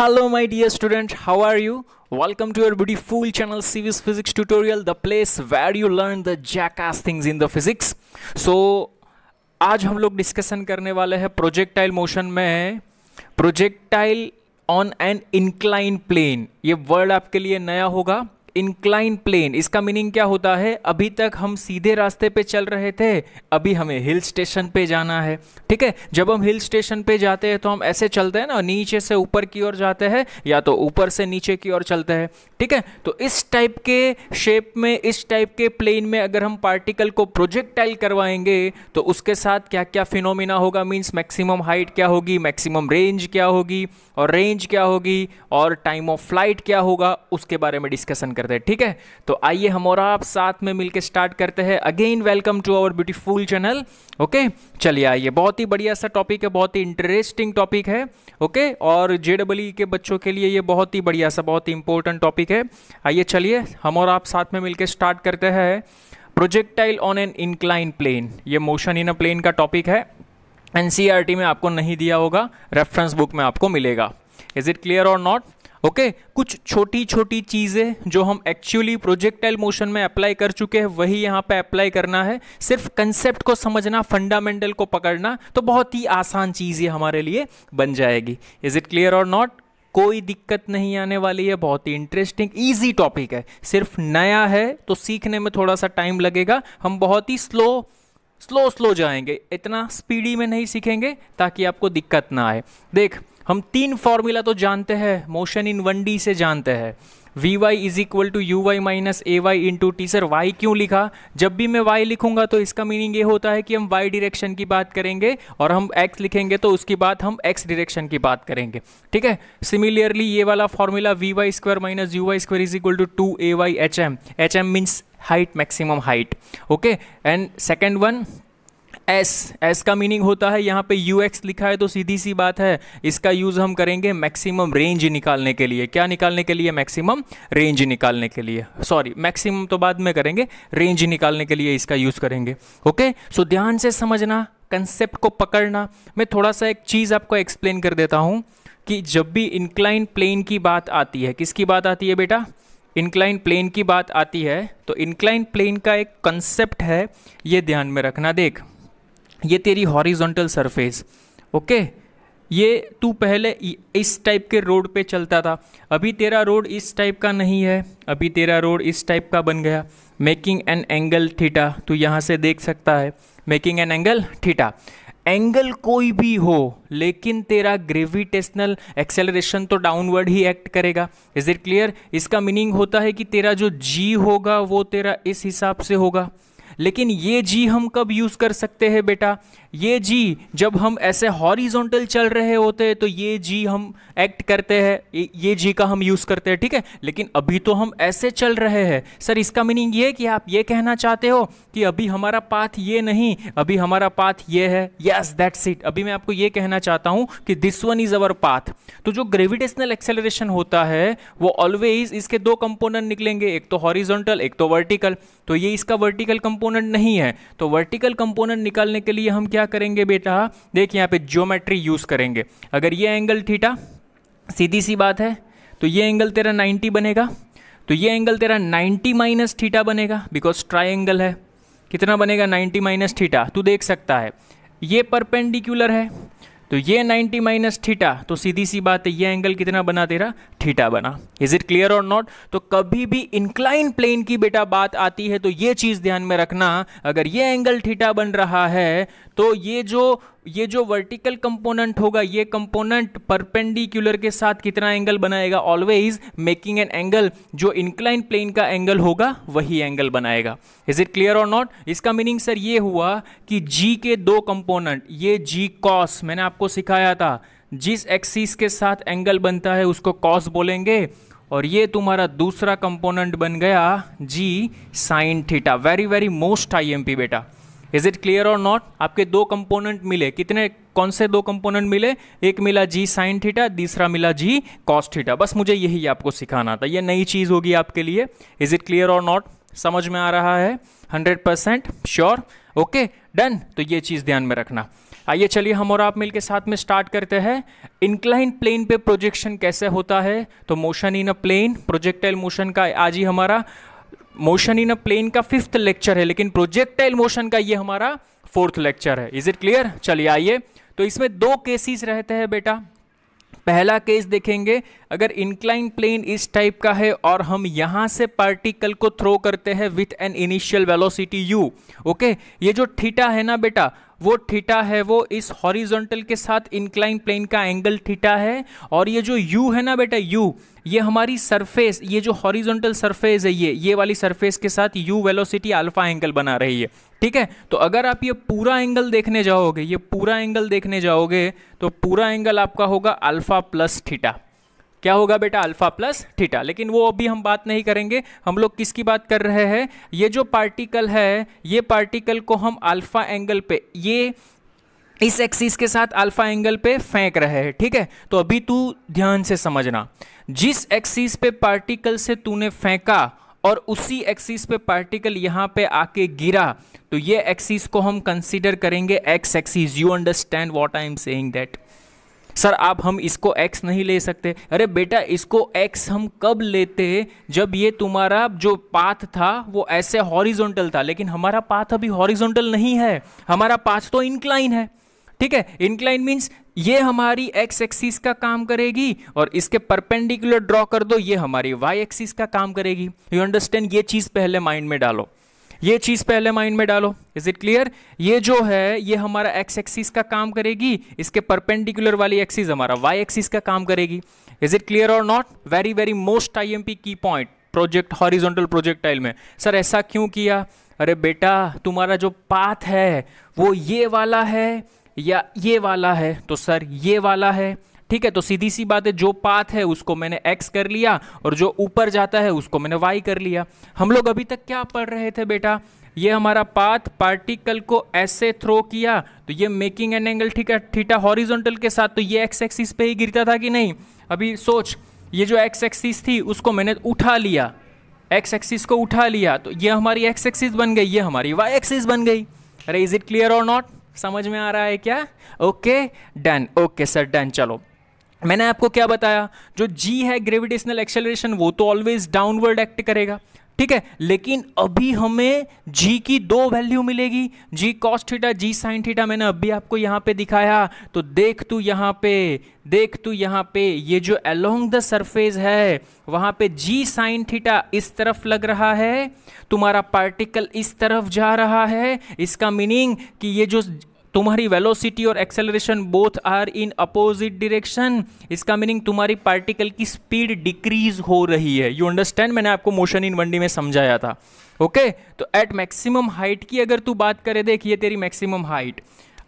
Hello my dear student, how are you? Welcome to your beautiful channel CVS Physics Tutorial, the place where you learn the jackass things in the physics. So, आज हम लोग discussion करने वाले हैं projectile motion में projectile on an incline plane ये word आपके लिए नया होगा इंक्लाइन प्लेन इसका मीनिंग क्या होता है अभी तक हम सीधे रास्ते पे चल रहे थे अभी हमें हिल स्टेशन पे जाना है ठीक है जब हम हिल स्टेशन पे जाते हैं तो हम ऐसे चलते हैं ना नीचे से ऊपर की ओर जाते हैं या तो ऊपर से नीचे की ओर चलते हैं ठीक है तो इस टाइप के शेप में इस टाइप के प्लेन में अगर हम पार्टिकल को प्रोजेक्टाइल करवाएंगे तो उसके साथ क्या क्या फिनोमिना होगा मीन्स मैक्सिमम हाइट क्या होगी मैक्सिमम रेंज क्या होगी और रेंज क्या होगी और टाइम ऑफ फ्लाइट क्या होगा उसके बारे में डिस्कशन कर करते हैं ठीक है तो आइए हम और आप साथ में मिलकर स्टार्ट करते हैं again welcome to our beautiful channel okay चलिए आइए बहुत ही बढ़िया सा टॉपिक है बहुत ही इंटरेस्टिंग टॉपिक है ओके और जे e के बच्चों के लिए ये बहुत ही बढ़िया सा बहुत ही इंपॉर्टेंट टॉपिक है आइए चलिए हम और आप साथ में मिलकर स्टार्ट करते हैं projectile on an incline plane ये मोशन इन अ प्लेन का टॉपिक है एनसीआरटी e में आपको नहीं दिया होगा रेफरेंस बुक में आपको मिलेगा इज़ इट क्लियर और नॉट ओके okay, कुछ छोटी छोटी चीज़ें जो हम एक्चुअली प्रोजेक्टाइल मोशन में अप्लाई कर चुके हैं वही यहाँ पे अप्लाई करना है सिर्फ कंसेप्ट को समझना फंडामेंटल को पकड़ना तो बहुत ही आसान चीज़ ये हमारे लिए बन जाएगी इज़ इट क्लियर और नॉट कोई दिक्कत नहीं आने वाली है बहुत ही इंटरेस्टिंग ईजी टॉपिक है सिर्फ नया है तो सीखने में थोड़ा सा टाइम लगेगा हम बहुत ही स्लो स्लो स्लो जाएंगे इतना स्पीडी में नहीं सीखेंगे ताकि आपको दिक्कत ना आए देख हम तीन फॉर्मूला तो जानते हैं मोशन इन वन डी से जानते हैं V Y is equal to you Y minus A Y into T sir Y क्यों लिखा जब भी मैं वाई लिखूंगा तो इसका मीनिंग ये होता है कि हम वाई डिरेक्शन की बात करेंगे और हम एक्स लिखेंगे तो उसकी बात हम एक्स डिरेक्शन की बात करेंगे ठीक है सिमिलियरली ये वाला formula V Y square minus you Y square is equal to two A Y H M H M means height maximum height okay and second one S S का meaning होता है यहाँ पे यू एक्स लिखा है तो सीधी सी बात है इसका यूज़ हम करेंगे मैक्सिमम रेंज निकालने के लिए क्या निकालने के लिए मैक्सिमम रेंज निकालने के लिए सॉरी मैक्सिमम तो बाद में करेंगे रेंज निकालने के लिए इसका यूज़ करेंगे ओके सो ध्यान से समझना कंसेप्ट को पकड़ना मैं थोड़ा सा एक चीज़ आपको एक्सप्लेन कर देता हूँ कि जब भी इंक्लाइन प्लेन की बात आती है किसकी बात आती है बेटा इंक्लाइन प्लेन की बात आती है तो इंक्लाइन प्लेन का एक कंसेप्ट है ये ध्यान में रखना देख ये तेरी हॉरिजॉन्टल सरफेस ओके ये तू पहले इस टाइप के रोड पे चलता था अभी तेरा रोड इस टाइप का नहीं है अभी तेरा रोड इस टाइप का बन गया मेकिंग एन एंगल थीटा तू यहाँ से देख सकता है making an angle theta angle कोई भी हो लेकिन तेरा ग्रेविटेशनल एक्सेलरेशन तो डाउनवर्ड ही एक्ट करेगा इज इट क्लियर इसका मीनिंग होता है कि तेरा जो जी होगा वो तेरा इस हिसाब से होगा लेकिन ये जी हम कब यूज़ कर सकते हैं बेटा ये जी जब हम ऐसे हॉरिजोंटल चल रहे होते हैं तो ये जी हम एक्ट करते हैं ये जी का हम यूज़ करते हैं ठीक है लेकिन अभी तो हम ऐसे चल रहे हैं सर इसका मीनिंग ये कि आप ये कहना चाहते हो कि अभी हमारा पाथ ये नहीं अभी हमारा पाथ ये है यस दैट्स इट अभी मैं आपको ये कहना चाहता हूं कि this one is our path तो जो ग्रेविटेशनल एक्सेलरेशन होता है वो ऑलवेज इसके दो कंपोनेंट निकलेंगे एक तो हॉरिजोंटल एक तो वर्टिकल तो ये इसका वर्टिकल कंपोनेंट कंपोनेंट नहीं है तो वर्टिकल कंपोनेंट निकालने के लिए हम क्या करेंगे बेटा देख यहाँ पे ज्योमेट्री यूज़ करेंगे अगर ये एंगल थीटा सीधी सी बात है तो ये एंगल तेरा 90 बनेगा तो ये एंगल तेरा 90 माइनस थीटा बनेगा बिकॉज ट्राइंगल है कितना बनेगा 90 माइनस थीटा तू देख सकता है ये परपेंडिकुलर है तो ये 90 माइनस थीटा तो सीधी सी बात है ये एंगल कितना बना तेरा थीटा बना इज इट क्लियर और नॉट तो कभी भी इंक्लाइन प्लेन की बेटा बात आती है तो ये चीज़ ध्यान में रखना अगर ये एंगल थीटा बन रहा है तो ये जो ये जो वर्टिकल कंपोनेंट होगा ये कंपोनेंट परपेंडिकुलर के साथ कितना एंगल बनाएगा ऑलवेज मेकिंग एन एंगल जो इंक्लाइन प्लेन का एंगल होगा वही एंगल बनाएगा इज इट क्लियर और नॉट इसका मीनिंग सर ये हुआ कि जी के दो कंपोनेंट ये जी कॉस मैंने आपको सिखाया था जिस एक्सिस के साथ एंगल बनता है उसको कॉस बोलेंगे और ये तुम्हारा दूसरा कंपोनेंट बन गया G sine theta very very most I M P बेटा इज इट क्लियर और नॉट आपके दो कंपोनेंट मिले कितने कौन से दो कंपोनेंट मिले एक मिला जी साइन थीटा दूसरा मिला जी कॉस थीटा बस मुझे यही आपको सिखाना था ये नई चीज़ होगी आपके लिए इज इट क्लियर और नॉट समझ में आ रहा है hundred percent sure okay done तो ये चीज़ ध्यान में रखना आइए चलिए हम और आप मिलके साथ में स्टार्ट करते हैं इंक्लाइन प्लेन पे प्रोजेक्शन कैसे होता है तो motion in a plane projectile motion का आज ही हमारा मोशन इन अ प्लेन का फिफ्थ लेक्चर है लेकिन प्रोजेक्टाइल मोशन का ये हमारा फोर्थ लेक्चर है इज इट क्लियर चलिए आइए तो इसमें दो केसेस रहते हैं बेटा पहला केस देखेंगे अगर इंक्लाइन प्लेन इस टाइप का है और हम यहां से पार्टिकल को थ्रो करते हैं with an initial velocity U okay ये जो थीटा है ना बेटा वो थीटा है वो इस हॉरिजॉन्टल के साथ इंक्लाइन प्लेन का एंगल थीटा है और ये जो यू है ना बेटा यू ये हमारी सरफेस ये जो हॉरिजॉन्टल सरफेस है ये ये वाली सरफेस के साथ यू वेलोसिटी अल्फा एंगल बना रही है ठीक है तो अगर आप ये पूरा एंगल देखने जाओगे ये पूरा एंगल देखने जाओगे तो पूरा एंगल आपका होगा अल्फा प्लस थीटा क्या होगा बेटा अल्फा प्लस थीटा लेकिन वो अभी हम बात नहीं करेंगे हम लोग किसकी बात कर रहे हैं ये जो पार्टिकल है ये पार्टिकल को हम अल्फा एंगल पे ये इस एक्सिस के साथ अल्फा एंगल पे फेंक रहे हैं ठीक है तो अभी तू ध्यान से समझना जिस एक्सिस पे पार्टिकल से तूने फेंका और उसी एक्सिस पे पार्टिकल यहाँ पे आके गिरा तो ये एक्सिस को हम कंसीडर करेंगे X axis you understand what I am saying that sir आप हम इसको एक्स नहीं ले सकते अरे बेटा इसको एक्स हम कब लेते जब ये तुम्हारा जो पाथ था वो ऐसे हॉरिजोंटल था लेकिन हमारा पाथ अभी हॉरिजोंटल नहीं है हमारा पाथ तो इंक्लाइन है ठीक है इंक्लाइन मीन्स ये हमारी एक्स एक्सिस का काम करेगी और इसके परपेंडिकुलर ड्रॉ कर दो ये हमारी वाई एक्सिस का काम करेगी यू अंडरस्टैंड ये चीज़ पहले माइंड में डालो ये चीज़ पहले माइंड में डालो इज इट क्लियर ये जो है ये हमारा एक्स एक्सिस का काम करेगी इसके परपेंडिकुलर वाली एक्सिस हमारा वाई एक्सिस का काम करेगी इज इट क्लियर और not very very most I M P की पॉइंट प्रोजेक्ट हॉरिजॉन्टल प्रोजेक्टाइल में सर ऐसा क्यों किया अरे बेटा तुम्हारा जो पाथ है वो ये वाला है या ये वाला है तो सर ये वाला है ठीक है तो सीधी सी बात है जो पाथ है उसको मैंने एक्स कर लिया और जो ऊपर जाता है उसको मैंने वाई कर लिया हम लोग अभी तक क्या पढ़ रहे थे बेटा ये हमारा पाथ पार्टिकल को ऐसे थ्रो किया तो ये मेकिंग एन एंगल ठीक है ठीटा हॉरिजोंटल के साथ तो ये एक्स एक्सिस पे ही गिरता था कि नहीं अभी सोच ये जो एक्स एक्सिस थी उसको मैंने उठा लिया एक्स एक्सिस को उठा लिया तो ये हमारी एक्स एक्सिस बन गई ये हमारी वाई एक्सिस बन गई अरे इज इट क्लियर और नॉट समझ में आ रहा है क्या okay done okay sir done चलो मैंने आपको क्या बताया जो जी है ग्रेविटेशनल एक्सेलरेशन वो तो ऑलवेज डाउनवर्ड एक्ट करेगा ठीक है लेकिन अभी हमें जी की दो वैल्यू मिलेगी G cos theta G sine theta मैंने अभी आपको यहाँ पे दिखाया तो देख तू यहां पे देख तू यहां पे ये जो अलोंग द सरफेस है वहां पे जी साइन थीटा इस तरफ लग रहा है तुम्हारा पार्टिकल इस तरफ जा रहा है इसका मीनिंग कि ये जो तुम्हारी वेलोसिटी और acceleration both are in opposite direction इसका मीनिंग तुम्हारी पार्टिकल की स्पीड डिक्रीज हो रही है यू अंडरस्टैंड मैंने आपको मोशन इन वनडी में समझाया था ओके okay? तो एट मैक्सिमम हाइट की अगर तू बात करे देख ये तेरी मैक्सिमम हाइट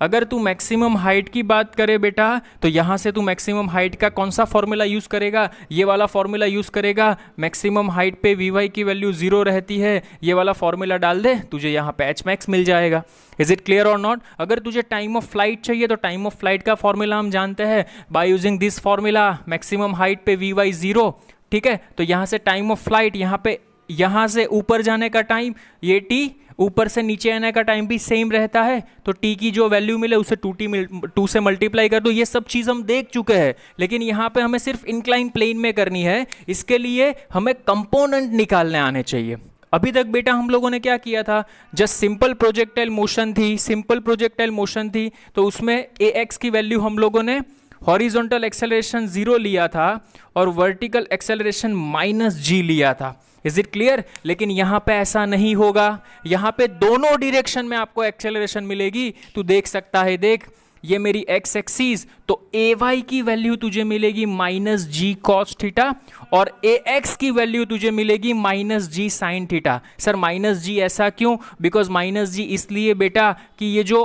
अगर तू मैक्सिमम हाइट की बात करे बेटा तो यहाँ से तू मैक्सिमम हाइट का कौन सा फॉर्मूला यूज़ करेगा ये वाला फॉर्मूला यूज़ करेगा मैक्सिमम हाइट पे वी वाई की वैल्यू ज़ीरो रहती है ये वाला फॉर्मूला डाल दे तुझे यहाँ पे एच मैक्स मिल जाएगा इज़ इट क्लियर और नॉट अगर तुझे टाइम ऑफ फ्लाइट चाहिए तो टाइम ऑफ फ्लाइट का फॉर्मूला हम जानते हैं by using this formula maximum height पे वी वाई ज़ीरो ठीक है तो यहाँ से टाइम ऑफ फ्लाइट यहाँ पे यहाँ से ऊपर जाने का टाइम ये टी ऊपर से नीचे आने का टाइम भी सेम रहता है तो टी की जो वैल्यू मिले उसे टू टी टू से मल्टीप्लाई कर दो ये सब चीज़ हम देख चुके हैं लेकिन यहाँ पे हमें सिर्फ इंक्लाइन प्लेन में करनी है इसके लिए हमें कंपोनेंट निकालने आने चाहिए अभी तक बेटा हम लोगों ने क्या किया था जस्ट सिंपल प्रोजेक्टाइल मोशन थी सिंपल प्रोजेक्टाइल मोशन थी तो उसमें ए एक्स की वैल्यू हम लोगों ने हॉरिजोंटल एक्सेलरेशन जीरो लिया था और वर्टिकल एक्सेलरेशन माइनस जी लिया था इज इट क्लियर लेकिन यहां पे ऐसा नहीं होगा यहां पे दोनों डिरेक्शन में आपको एक्सेलरेशन मिलेगी तू देख सकता है देख ये मेरी एक्स एक्सीज तो ए वाई की वैल्यू तुझे मिलेगी माइनस जी कॉस थीटा और ए एक्स की वैल्यू तुझे मिलेगी माइनस जी sine theta sir minus G ऐसा क्यों बिकॉज माइनस जी इसलिए बेटा कि ये जो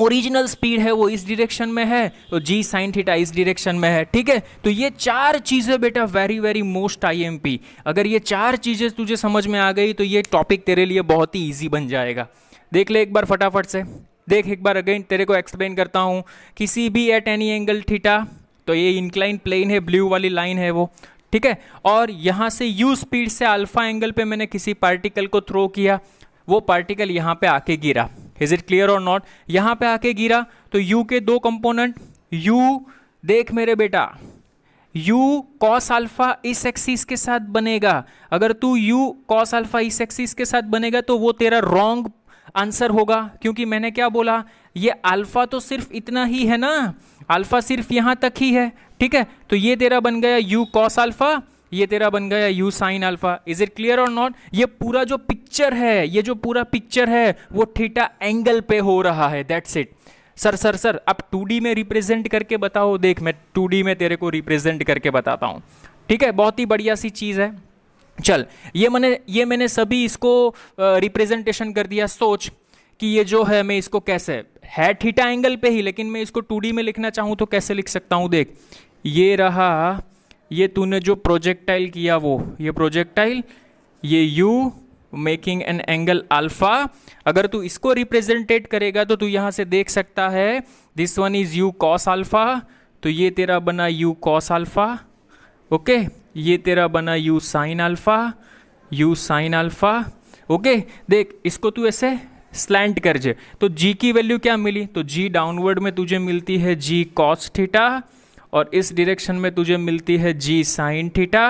ओरिजिनल स्पीड है वो इस डिरेक्शन में है तो जी साइन थीटा इस डिरेक्शन में है ठीक है तो ये चार चीज़ें बेटा वेरी वेरी मोस्ट आईएमपी अगर ये चार चीज़ें तुझे समझ में आ गई तो ये टॉपिक तेरे लिए बहुत ही ईजी बन जाएगा देख ले एक बार फटाफट से देख एक बार अगेन तेरे को एक्सप्लेन करता हूँ किसी भी एट एनी एंगल थीटा तो ये इंक्लाइन प्लेन है ब्लू वाली लाइन है वो ठीक है और यहाँ से यू स्पीड से अल्फा एंगल पे मैंने किसी पार्टिकल को थ्रो किया वो पार्टिकल यहाँ पे आके गिरा इज इट क्लियर और नॉट यहां पे आके गिरा तो यू के दो कंपोनेंट यू देख मेरे बेटा यू कॉस अल्फा इस एक्सिस के साथ बनेगा अगर तू यू कॉस अल्फा इस एक्सिस के साथ बनेगा तो वो तेरा रॉन्ग आंसर होगा क्योंकि मैंने क्या बोला ये अल्फा तो सिर्फ इतना ही है ना अल्फा सिर्फ यहाँ तक ही है ठीक है तो ये तेरा बन गया यू कॉस अल्फा ये तेरा बन गया U sine alpha is it clear और नॉट ये पूरा जो पिक्चर है ये जो पूरा पिक्चर है वो थीटा एंगल पे हो रहा है that's it sir sir sir अब टू में रिप्रेजेंट करके बताओ देख मैं टू में तेरे को रिप्रेजेंट करके बताता हूँ ठीक है बहुत ही बढ़िया सी चीज़ है चल ये मैंने ये मैंने सभी इसको रिप्रेजेंटेशन कर दिया सोच कि ये जो है मैं इसको कैसे है थीटा एंगल पे ही लेकिन मैं इसको टू में लिखना चाहूँ तो कैसे लिख सकता हूँ देख ये रहा ये तूने जो प्रोजेक्टाइल किया वो ये प्रोजेक्टाइल ये U making an angle alpha अगर तू इसको रिप्रेजेंटेट करेगा तो तू यहाँ से देख सकता है this one is U cos alpha तो ये तेरा बना यू कॉस अल्फा ओके ये तेरा बना U sine alpha U sine alpha okay देख इसको तू ऐसे स्लैंट कर जे तो जी की वैल्यू क्या मिली तो जी डाउनवर्ड में तुझे मिलती है जी कॉस थीटा और इस डिरेक्शन में तुझे मिलती है G sine theta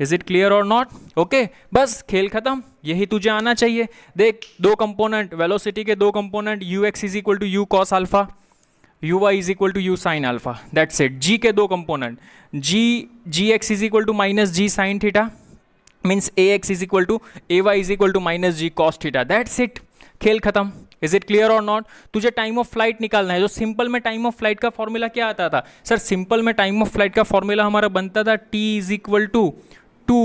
is it clear और नॉट ओके बस खेल खत्म यही तुझे आना चाहिए देख दो कंपोनेंट वेलोसिटी के दो component U x is equal to you cos alpha U Y is equal to you sine alpha that's it G के दो component G G X is equal to minus ji sine theta means A x is equal to A Y is equal to minus ji cos theta that's it खेल खत्म is it clear और not तुझे time of flight निकालना है जो simple में time of flight का formula क्या आता था सर सिंपल में टाइम ऑफ फ्लाइट का फॉर्मूला हमारा बनता था T is equal to two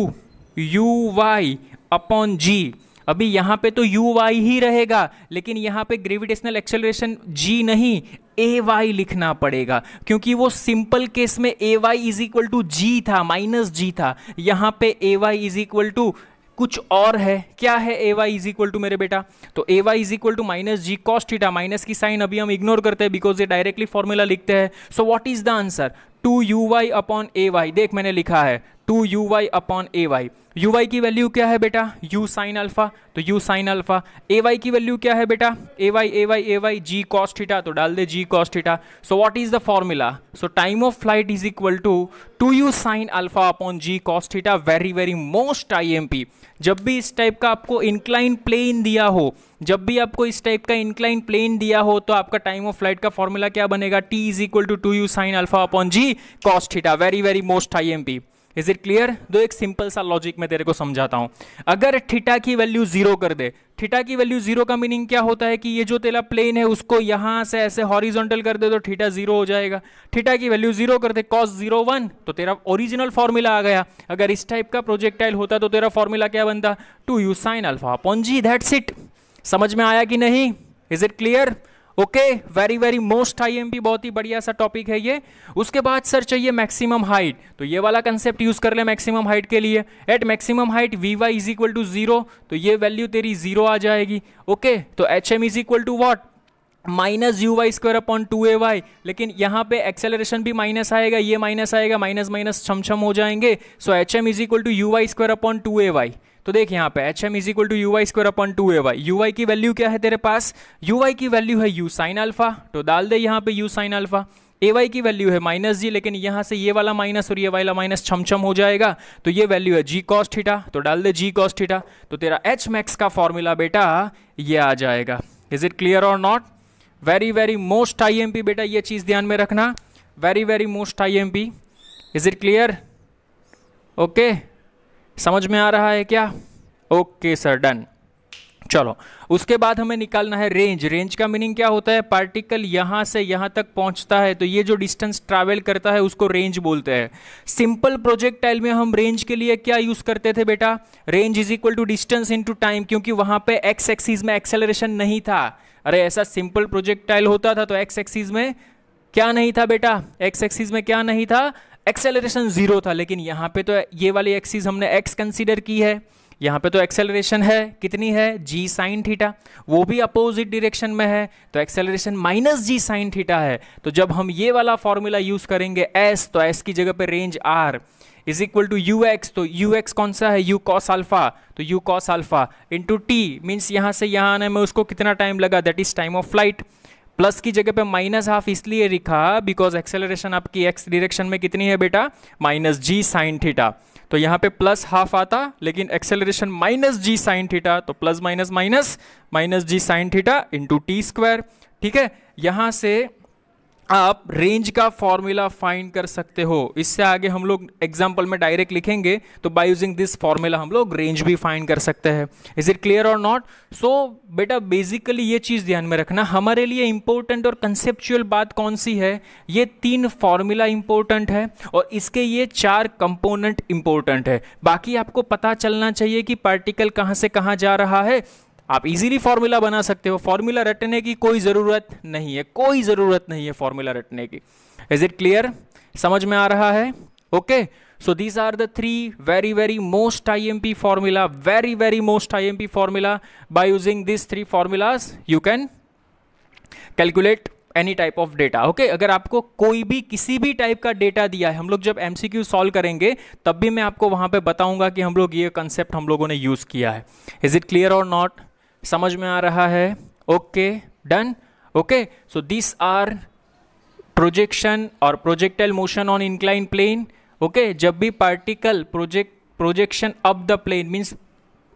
you Y upon G अभी यहाँ पे तो यू वाई ही रहेगा लेकिन यहाँ पे ग्रेविटेशनल एक्सेलरेशन जी नहीं ए वाई लिखना पड़ेगा क्योंकि वो सिंपल केस में a Y is equal to g था माइनस जी था यहाँ पे ए वाई इज इक्वल टू कुछ और है क्या है a Y is equal to मेरे बेटा तो a Y is equal to minus g cos theta theta minus की साइन अभी हम इग्नोर करते हैं बिकॉज ये डायरेक्टली फॉर्मूला लिखते हैं so what is the answer two you Y upon a y देख मैंने लिखा है two you Y upon a y u y की वैल्यू क्या है बेटा यू साइन अल्फा तो u sine alpha a Y की वैल्यू क्या है बेटा a y a y a y g cos theta तो डाल दे g cos theta so what is the formula so time of flight is equal to two you sine alpha upon g cos theta very very most I M P जब भी इस type का आपको incline plane दिया हो जब भी आपको इस टाइप का इंक्लाइन प्लेन दिया हो तो आपका टाइम ऑफ फ्लाइट का फॉर्मूला क्या बनेगा t is equal to two you sine alpha upon g cos theta very very most I M P is it clear दो एक सिंपल सा लॉजिक मैं तेरे को समझाता हूं अगर थीटा की वैल्यू जीरो कर दे थीटा की वैल्यू जीरो का मीनिंग क्या होता है कि ये जो तेरा प्लेन है उसको यहां से ऐसे हॉरिजॉन्टल कर दे तो थीटा जीरो हो जाएगा थीटा की वैल्यू जीरो कर दे कॉस जीरो वन तो तेरा ओरिजिनल फॉर्मूला आ गया अगर इस टाइप का प्रोजेक्टाइल होता तो तेरा फॉर्मूला क्या बनता two you sine alpha upon g that's it समझ में आया कि नहीं is it clear okay very very most I M बहुत ही बढ़िया सा टॉपिक है ये उसके बाद सर चाहिए मैक्सिमम हाइट तो ये वाला कंसेप्ट यूज कर ले मैक्सिमम हाइट के लिए at maximum height v Y is equal to zero तो ये वैल्यू तेरी जीरो आ जाएगी ओके okay, तो h m is equal to what minus you Y square upon two A y लेकिन यहाँ पे एक्सेलरेशन भी माइनस आएगा ये माइनस आएगा माइनस माइनस छम छम हो जाएंगे so h m is equal to you Y square upon two A y तो देख यहां पे h m is equal to you Y square upon two A y u y की वैल्यू क्या है तेरे पास यू वाई की वैल्यू है यू साइन अल्फा तो डाल दे यहां पे u sine alpha a Y की वैल्यू है माइनस जी लेकिन यहां से ये वाला माइनस और ये वाला माइनस छमछम हो जाएगा तो ये वैल्यू है जी कॉस थीटा तो डाल दे जी कॉस थीटा तो तेरा एच मैक्स का फॉर्मूला बेटा ये आ जाएगा इज इट क्लियर और not very very most IMP बेटा ये चीज़ ध्यान में रखना very very most IMP is it clear okay समझ में आ रहा है क्या ओके सर डन चलो उसके बाद हमें निकालना है रेंज रेंज का मीनिंग क्या होता है पार्टिकल यहाँ से यहाँ तक पहुँचता है तो ये जो डिस्टेंस ट्रैवल करता है उसको रेंज बोलते हैं सिंपल प्रोजेक्टाइल में हम रेंज के लिए क्या यूज़ करते थे बेटा range is equal to distance into time क्योंकि वहाँ पे एक्स एक्सीज में एक्सेलरेशन नहीं था अरे ऐसा सिंपल प्रोजेक्टाइल होता था तो एक्स एक्सीज में क्या नहीं था बेटा एक्स एक्सिस में क्या नहीं था एक्सेलरेशन जीरो था लेकिन यहाँ पे तो ये वाली एक्सिस हमने एक्स कंसीडर की है यहाँ पे तो एक्सेलरेशन है कितनी है जी साइन थीटा वो भी अपोजिट डिरेक्शन में है तो एक्सेलरेशन माइनस जी साइन थीटा है तो जब हम ये वाला फॉर्मूला यूज करेंगे एस तो एस की जगह पे range r is equal to u x तो यू एक्स कौन सा है यू कॉस अल्फा तो u cos alpha into t means यहाँ से यहाँ आने में उसको कितना टाइम लगा that is time of flight plus की जगह पे माइनस हाफ इसलिए लिखा बिकॉज एक्सेलरेशन आपकी एक्स डिरेक्शन में कितनी है बेटा माइनस जी साइन थीटा तो यहाँ पे प्लस हाफ आता लेकिन एक्सेलरेशन माइनस जी साइन थीटा तो प्लस माइनस माइनस माइनस जी sine theta into T square ठीक है यहाँ से आप रेंज का फॉर्मूला फाइंड कर सकते हो इससे आगे हम लोग एग्जाम्पल में डायरेक्ट लिखेंगे तो बाय यूजिंग दिस फॉर्मूला हम लोग रेंज भी फाइंड कर सकते हैं इज इट क्लियर और नॉट सो बेटा बेसिकली ये चीज़ ध्यान में रखना हमारे लिए इंपॉर्टेंट और कंसेप्चुअल बात कौन सी है ये तीन फॉर्मूला इंपॉर्टेंट है और इसके ये चार कंपोनेंट इंपॉर्टेंट है बाकी आपको पता चलना चाहिए कि पार्टिकल कहाँ से कहाँ जा रहा है आप इजीली फॉर्मूला बना सकते हो फॉर्मूला रटने की कोई ज़रूरत नहीं है कोई ज़रूरत नहीं है फॉर्मूला रटने की इज इट क्लियर समझ में आ रहा है okay so these are the three very very most I M P formula very very most I M P formula by using this three formulas you can calculate any type of data okay अगर आपको कोई भी किसी भी type का data दिया है हम लोग जब एम सी क्यू सॉल्व करेंगे तब भी मैं आपको वहां पे बताऊंगा कि हम लोग ये कंसेप्ट हम लोगों ने यूज़ किया है इज़ इट क्लियर और नॉट समझ में आ रहा है okay done okay so this are projection और projectile motion on incline plane okay जब भी particle project projection up the plane means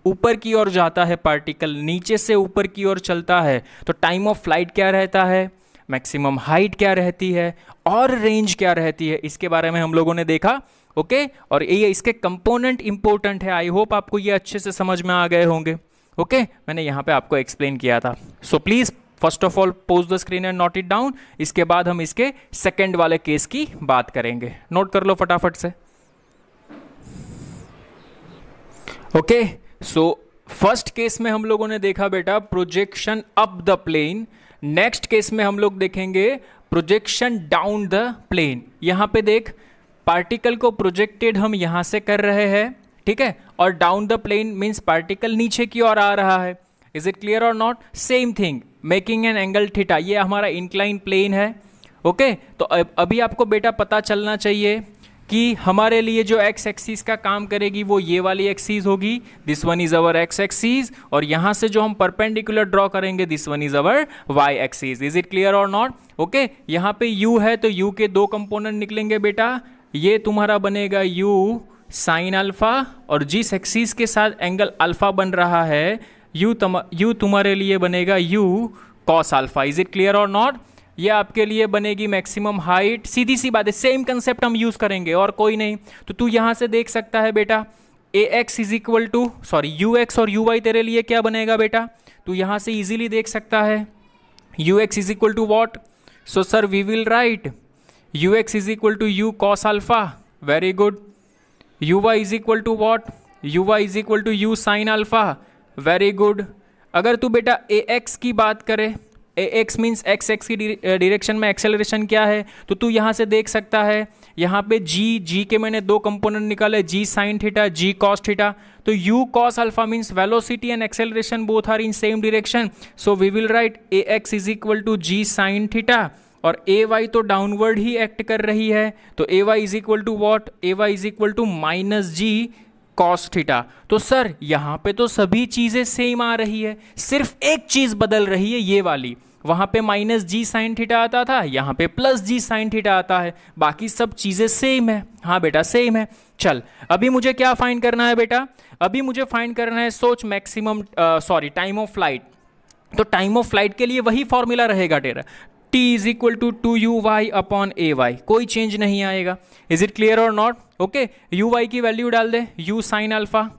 ऊपर की ओर जाता है पार्टिकल नीचे से ऊपर की ओर चलता है तो टाइम ऑफ फ्लाइट क्या रहता है मैक्सिमम हाइट क्या रहती है और रेंज क्या रहती है इसके बारे में हम लोगों ने देखा ओके okay? और ये इसके कंपोनेंट इंपॉर्टेंट है आई होप आपको ये अच्छे से समझ में आ गए होंगे ओके मैंने यहाँ पे आपको एक्सप्लेन किया था so please first of all pause the screen and note it down इसके बाद हम इसके सेकेंड वाले केस की बात करेंगे नोट कर लो फटाफट से ओके सो फर्स्ट केस में हम लोगों ने देखा बेटा projection up the plane next case में हम लोग देखेंगे प्रोजेक्शन डाउन द प्लेन यहां पे देख पार्टिकल को प्रोजेक्टेड हम यहां से कर रहे हैं ठीक है और down the plane means particle नीचे की ओर आ रहा है इज इट क्लियर और not same thing making an angle theta ये हमारा इंक्लाइन प्लेन है ओके okay? तो अभी आपको बेटा पता चलना चाहिए कि हमारे लिए जो एक्स एक्सीज का काम करेगी वो ये वाली एक्सीज होगी this one is our x axis और यहाँ से जो हम परपेंडिकुलर ड्रॉ करेंगे this one is our y axis is it clear और नॉट ओके यहाँ पे यू है तो यू के दो कंपोनेंट निकलेंगे बेटा ये तुम्हारा बनेगा यू साइन अल्फ़ा और जिस एक्सिस के साथ एंगल अल्फ़ा बन रहा है यू तम यू तुम्हारे लिए बनेगा u cos alpha is it clear और नॉट ये आपके लिए बनेगी मैक्सिमम हाइट सीधी सी बात है सेम कंसेप्ट हम यूज़ करेंगे और कोई नहीं तो तू यहाँ से देख सकता है बेटा a x is equal to sorry u x और यू वाई तेरे लिए क्या बनेगा बेटा तू यहाँ से इजीली देख सकता है u x is equal to what so sir we will write u x is equal to you cos alpha very good u y is equal to what u y is equal to you sine alpha very good अगर तू बेटा a x की बात करे a x means x x की direction में acceleration क्या है तो तू यहाँ से देख सकता है यहाँ पे जी जी के मैंने दो कंपोनेंट निकाले g sine theta g cos theta तो u cos alpha means velocity and acceleration both are in same direction so we will write a x is equal to g sine theta और a y तो downward ही act कर रही है तो a Y is equal to what a Y is equal to minus ji cos theta तो sir यहाँ पे तो सभी चीज़ें सेम आ रही है सिर्फ एक चीज़ बदल रही है ये वाली वहाँ पे माइनस जी साइन थीटा आता था यहाँ पे प्लस जी साइन थीटा आता है बाकी सब चीज़ें सेम है हाँ बेटा सेम है चल अभी मुझे क्या फाइंड करना है बेटा अभी मुझे फाइंड करना है सोच maximum sorry time of flight तो टाइम ऑफ फ्लाइट के लिए वही फॉर्मूला रहेगा तेरा t is equal to two you Y upon a y कोई चेंज नहीं आएगा इज इट क्लियर और नॉट ओके यू वाई की वैल्यू डाल दे यू साइन अल्फा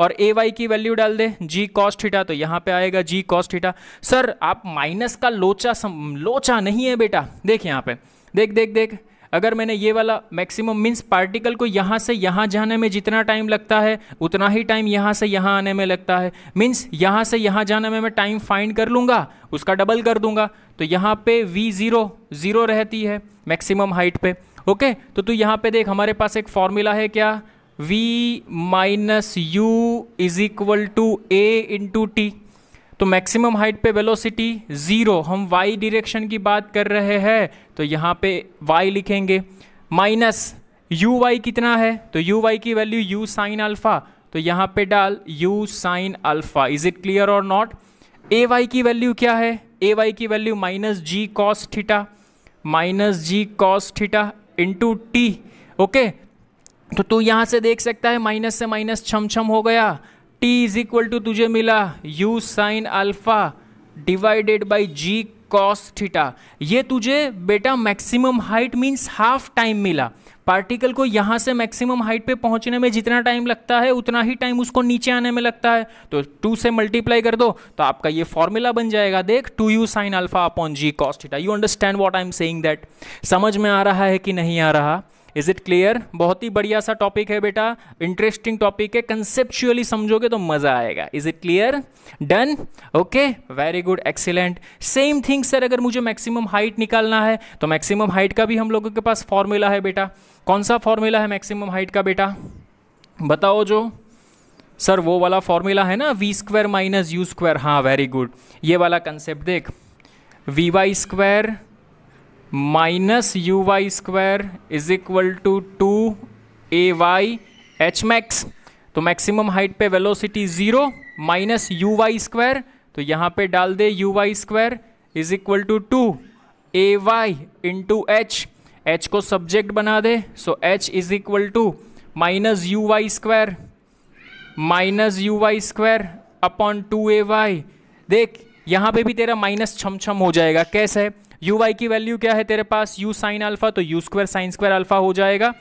और ए वाई की वैल्यू डाल दे जी कॉस्ट थीटा तो यहां पे आएगा जी कॉस्ट थीटा सर आप माइनस का लोचा सम, लोचा नहीं है बेटा देख यहां पे देख देख देख अगर मैंने ये वाला मैक्सिमम मीन्स पार्टिकल को यहाँ से यहाँ जाने में जितना टाइम लगता है उतना ही टाइम यहाँ से यहाँ आने में लगता है मीन्स यहाँ से यहाँ जाने में मैं टाइम फाइंड कर लूँगा उसका डबल कर दूंगा तो यहाँ पे वी ज़ीरो ज़ीरो रहती है मैक्सिमम हाइट पे ओके तो तू यहाँ पे देख हमारे पास एक फॉर्मूला है क्या v minus u is equal to a into t तो मैक्सिमम हाइट पे वेलोसिटी ज़ीरो हम वाई डिरेक्शन की बात कर रहे हैं तो यहाँ पे वाई लिखेंगे माइनस यू वाई कितना है तो यू वाई की वैल्यू यू साइन अल्फ़ा तो यहाँ पे डाल u sine alpha is it clear और नॉट ए वाई की वैल्यू क्या है ए वाई की वैल्यू माइनस जी कॉस थीटा माइनस जी cos theta into t okay तो तू यहाँ से देख सकता है माइनस से माइनस छम छम हो गया टी इज इक्वल टू तुझे मिला u sine alpha divided by g cos theta ये तुझे बेटा maximum height means half time मिला पार्टिकल को यहाँ से मैक्सिमम हाइट पे पहुँचने में जितना टाइम लगता है उतना ही टाइम उसको नीचे आने में लगता है तो टू से मल्टीप्लाई कर दो तो आपका ये फॉर्मूला बन जाएगा देख two you sine alpha upon g cos theta you understand what I am saying that समझ में आ रहा है कि नहीं आ रहा इज इट क्लियर बहुत ही बढ़िया सा टॉपिक है बेटा इंटरेस्टिंग टॉपिक है कंसेप्चुअली समझोगे तो मजा आएगा is it clear done okay very good excellent same thing sir अगर मुझे मैक्सिमम हाइट निकालना है तो मैक्सिमम हाइट का भी हम लोगों के पास फॉर्मूला है बेटा कौन सा फॉर्मूला है मैक्सिमम हाइट का बेटा बताओ जो सर वो वाला फॉर्मूला है ना v square minus u square हाँ वेरी गुड ये वाला कंसेप्ट देख v Y square minus you Y square is equal to two A Y h max तो मैक्सिमम हाइट पे velocity zero minus you Y square तो यहाँ पे डाल दे u Y square is equal to two A y into h h को subject बना दे so h is equal to minus you Y square minus you Y square upon two A y देख यहां पे भी तेरा माइनस छम छम हो जाएगा कैसे यू वाई की वैल्यू क्या है तेरे पास यू साइन अल्फा तो u square sine square alpha हो जाएगा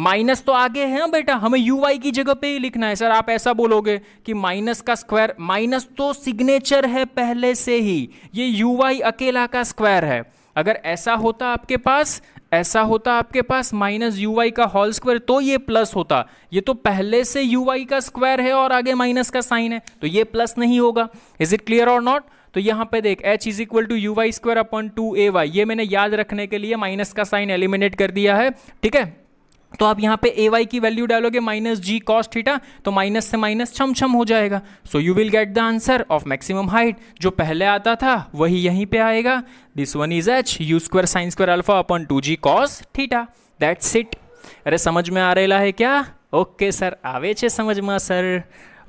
माइनस तो आगे है ना बेटा हमें यू वाई की जगह पे ही लिखना है सर आप ऐसा बोलोगे कि माइनस का स्क्वायर माइनस तो सिग्नेचर है पहले से ही ये यू वाई अकेला का स्क्वायर है अगर ऐसा होता आपके पास ऐसा होता आपके पास माइनस यू वाई का होल स्क्वायर तो ये प्लस होता ये तो पहले से यू वाई का स्क्वायर है और आगे माइनस का साइन है तो ये प्लस नहीं होगा इज इट क्लियर और नॉट तो यहां पे देख h is equal to you Y square upon two A y ये मैंने याद रखने के लिए माइनस का साइन एलिमिनेट कर दिया है ठीक है तो आप यहाँ पे ए वाई की वैल्यू डालोगे माइनस जी कॉस्ट थीटा तो माइनस से माइनस छम छम हो जाएगा so you will get the answer of maximum height जो पहले आता था वही यहीं पे आएगा this one is H U square sine square alpha upon two G cos theta that's it अरे समझ में आ रहेला है क्या ओके सर आवे छे समझ में sir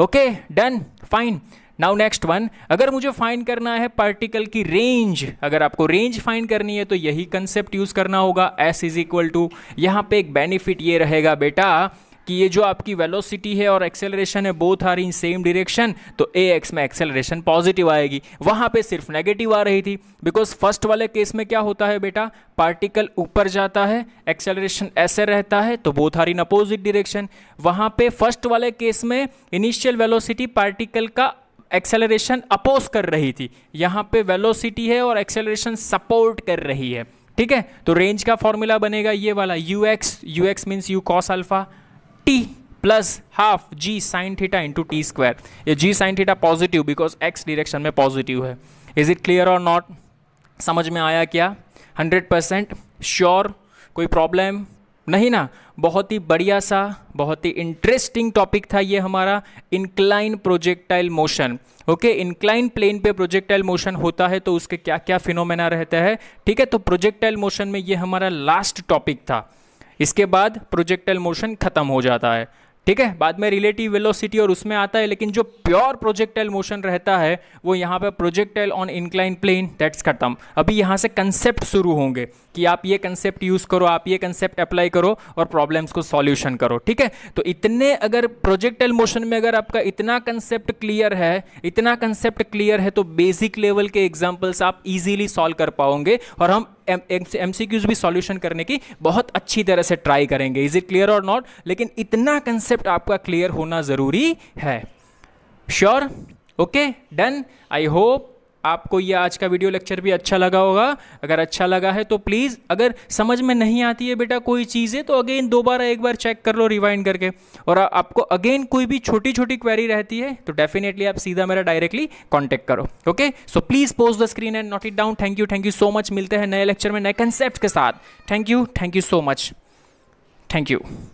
okay done fine now next one अगर मुझे फाइन करना है पार्टिकल की रेंज अगर आपको रेंज फाइन करनी है तो यही कंसेप्ट यूज करना होगा एस इज इक्वल टू यहाँ पे एक बेनिफिट ये रहेगा बेटा कि ये जो आपकी वेलोसिटी है और एक्सेलरेशन है both are in same direction तो ए एक्स में एक्सेलरेशन पॉजिटिव आएगी वहां पे सिर्फ नेगेटिव आ रही थी बिकॉज फर्स्ट वाले केस में क्या होता है बेटा पार्टिकल ऊपर जाता है एक्सेलरेशन ऐसे रहता है तो both are in opposite direction वहाँ पे फर्स्ट वाले केस में इनिशियल वेलोसिटी पार्टिकल का एक्सेलरेशन अपोज कर रही थी यहां पे वेलोसिटी है और एक्सेलरेशन सपोर्ट कर रही है ठीक है तो रेंज का फॉर्मूला बनेगा ये वाला U X U X means U cos alpha T plus half G sine theta into T square ये G sine theta positive because X direction में पॉजिटिव है इज इट क्लियर और नॉट समझ में आया क्या हंड्रेड परसेंट श्योर कोई problem नहीं ना बहुत ही बढ़िया सा बहुत ही इंटरेस्टिंग टॉपिक था ये हमारा incline projectile motion okay incline plane पे प्रोजेक्टाइल मोशन होता है तो उसके क्या क्या फिनोमेना रहता है ठीक है तो प्रोजेक्टाइल मोशन में ये हमारा लास्ट टॉपिक था इसके बाद प्रोजेक्टाइल मोशन खत्म हो जाता है ठीक है बाद में रिलेटिव वेलोसिटी और उसमें आता है लेकिन जो प्योर प्रोजेक्टाइल मोशन रहता है वो यहाँ पे projectile on incline plane that's खत्म अभी यहाँ से कंसेप्ट शुरू होंगे कि आप ये कंसेप्ट यूज़ करो आप ये कंसेप्ट अप्लाई करो और प्रॉब्लम्स को सॉल्यूशन करो ठीक है तो इतने अगर प्रोजेक्टल मोशन में अगर आपका इतना कंसेप्ट क्लियर है इतना कंसेप्ट क्लियर है तो बेसिक लेवल के एग्जाम्पल्स आप इजीली सॉल्व कर पाओगे और हम एम सी क्यूज भी सॉल्यूशन करने की बहुत अच्छी तरह से ट्राई करेंगे इज इट क्लियर और नॉट लेकिन इतना कंसेप्ट आपका क्लियर होना ज़रूरी है sure okay done I hope आपको ये आज का वीडियो लेक्चर भी अच्छा लगा होगा अगर अच्छा लगा है तो प्लीज़ अगर समझ में नहीं आती है बेटा कोई चीज़ें तो अगेन दोबारा एक बार चेक कर लो रिवाइंड करके और आपको अगेन कोई भी छोटी छोटी क्वेरी रहती है तो डेफिनेटली आप सीधा मेरा डायरेक्टली कॉन्टेक्ट करो okay so please pause the screen and note it down thank you thank you so much मिलते हैं नए लेक्चर में नए कंसेप्ट के साथ thank you thank you so much thank you